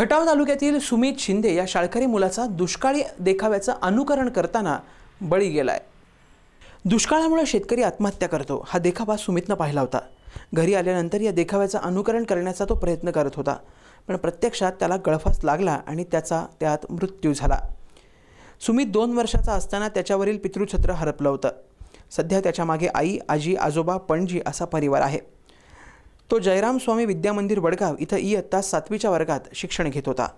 खटाव तालुक्यातील सुमित शिंदे या शाळकरी मुलाचा दुष्काळी देखाव्याचं अनुकरण करताना बळी गेला आहे दुष्काळामुळे शेतकरी आत्महत्या करतो हा देखावा सुमितनं पाहिला होता घरी आल्यानंतर या देखाव्याचं अनुकरण करण्याचा तो प्रयत्न करत होता पण प्रत्यक्षात त्याला गळफास लागला आणि त्याचा त्यात मृत्यू झाला सुमित दोन वर्षाचा असताना त्याच्यावरील पितृछत्र हरपलं होतं सध्या त्याच्यामागे आई आजी आजोबा पणजी असा परिवार आहे तो जयराम स्वामी विद्यामंदिर वडगाव इथं इयत्ता सातवीच्या वर्गात शिक्षण घेत होता